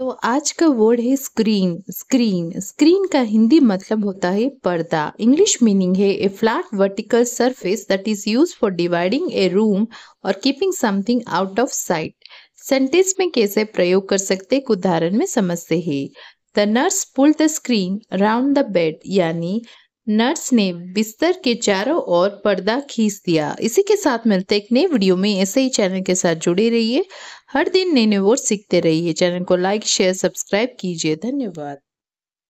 तो आज का वर्ड है स्क्रीन स्क्रीन स्क्रीन का हिंदी मतलब होता है पर्दा इंग्लिश मीनिंग है a flat vertical surface that is use for dividing a room और keeping something out of sight sentence में कैसे प्रयोग कर सकते एक उदाहरण में समझते हैं the nurse pull the screen round the bed यानी नर्स ने बिस्तर के चारों ओर पर्दा खींच दिया इसी के साथ मिलते एक नए वीडियो में ऐसे ही चैनल के साथ जुड़े रहिए हर दिन नए नए वो सीखते रहिए चैनल को लाइक शेयर सब्सक्राइब कीजिए धन्यवाद